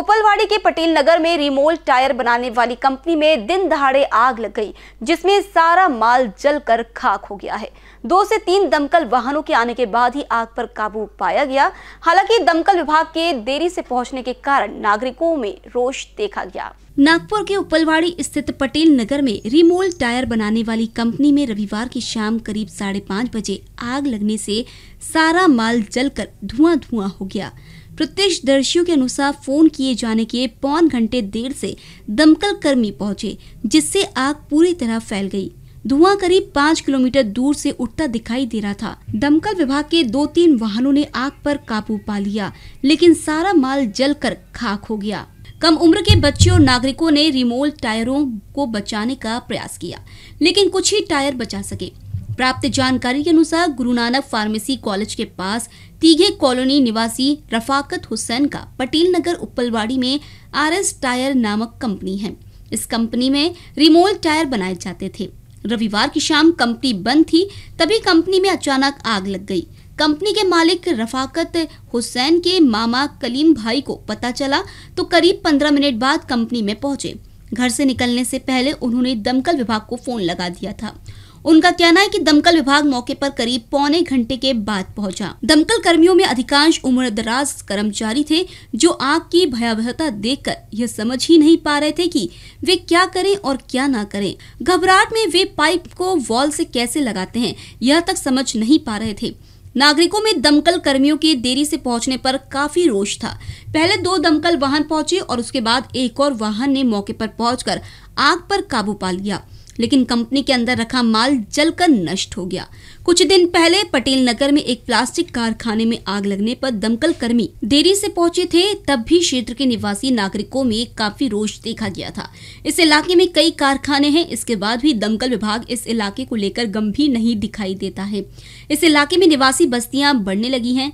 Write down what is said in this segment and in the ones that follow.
उपलवाड़ी के पटेल नगर में removal tyre बनाने वाली कंपनी में दिन दहाड़े आग लग गई जिसमें सारा माल जलकर खाक हो गया है दो से तीन दमकल वाहनों के आने के बाद ही आग पर काबू पाया गया हालांकि दमकल विभाग के देरी से पहुंचने के कारण नागरिकों में रोष देखा गया नागपुर के उपलवाड़ी स्थित पटेल नगर में रिमोल टायर बनाने वाली कंपनी में रविवार की शाम करीब साढ़े बजे आग लगने से सारा माल जलकर धुआं धुआं हो गया प्रत्यक्षदर्शियों के अनुसार फोन किए जाने के पौन घंटे देर से दमकल कर्मी पहुंचे जिससे आग पूरी तरह फैल गई धुआं करीब पाँच किलोमीटर दूर से उठता दिखाई दे रहा था दमकल विभाग के दो तीन वाहनों ने आग पर काबू पा लिया लेकिन सारा माल जलकर खाक हो गया कम उम्र के बच्चे और नागरिकों ने रिमोल टायरों को बचाने का प्रयास किया लेकिन कुछ ही टायर बचा सके प्राप्त जानकारी के अनुसार गुरु नानक फार्मेसी कॉलेज के पास तीघे कॉलोनी निवासी रफाकत हुसैन का पटेल नगर उपलवाड़ी में आर एस टायर नामक कंपनी है इस कंपनी में रिमोल टायर बनाए जाते थे रविवार की शाम कंपनी बंद थी तभी कंपनी में अचानक आग लग गई कंपनी के मालिक रफाकत हुसैन के मामा कलीम भाई को पता चला तो करीब पंद्रह मिनट बाद कंपनी में पहुंचे घर से निकलने से पहले उन्होंने दमकल विभाग को फोन लगा दिया था उनका कहना है कि दमकल विभाग मौके पर करीब पौने घंटे के बाद पहुंचा। दमकल कर्मियों में अधिकांश उम्रदराज कर्मचारी थे जो आग की भयावहता देखकर यह समझ ही नहीं पा रहे थे कि वे क्या करें और क्या ना करें घबराहट में वे पाइप को वॉल से कैसे लगाते हैं यह तक समझ नहीं पा रहे थे नागरिकों में दमकल कर्मियों के देरी से पहुंचने पर काफी रोष था पहले दो दमकल वाहन पहुंचे और उसके बाद एक और वाहन ने मौके पर पहुंचकर आग पर काबू पा लिया लेकिन कंपनी के अंदर रखा माल जलकर नष्ट हो गया कुछ दिन पहले पटेल नगर में एक प्लास्टिक कारखाने में आग लगने पर दमकल कर्मी देरी से पहुंचे थे तब भी क्षेत्र के निवासी नागरिकों में काफी रोष देखा गया था इस इलाके में कई कारखाने हैं इसके बाद भी दमकल विभाग इस इलाके को लेकर गंभीर नहीं दिखाई देता है इस इलाके में निवासी बस्तियां बढ़ने लगी हैं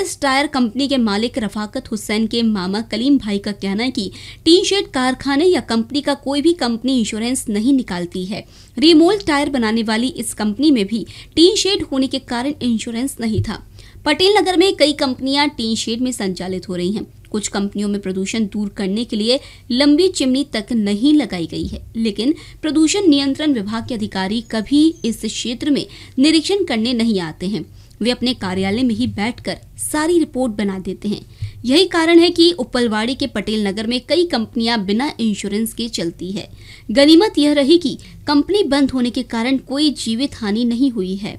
एस टायर कंपनी के मालिक रफाकत हुसैन के मामा कलीम भाई का कहना है की टीन शेड कारखाने या कंपनी का कोई भी कंपनी इंश्योरेंस नहीं निकालती रही है रिमोल टायर बनाने वाली इस कंपनी में भी टीन शेड होने के कारण इंश्योरेंस नहीं था पटेल नगर में कई कंपनियां टीन शेड में संचालित हो रही हैं कुछ कंपनियों में प्रदूषण दूर करने के लिए लंबी चिमनी तक नहीं लगाई गई है लेकिन प्रदूषण नियंत्रण विभाग के अधिकारी कभी इस क्षेत्र में निरीक्षण करने नहीं आते हैं वे अपने कार्यालय में ही बैठकर सारी रिपोर्ट बना देते हैं यही कारण है कि उपलवाड़ी के पटेल नगर में कई कंपनियां बिना इंश्योरेंस के चलती है गनीमत यह रही कि कंपनी बंद होने के कारण कोई जीवित हानि नहीं हुई है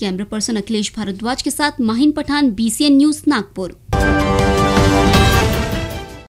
कैमरा पर्सन अखिलेश भारद्वाज के साथ माहिन पठान बीसीएन न्यूज नागपुर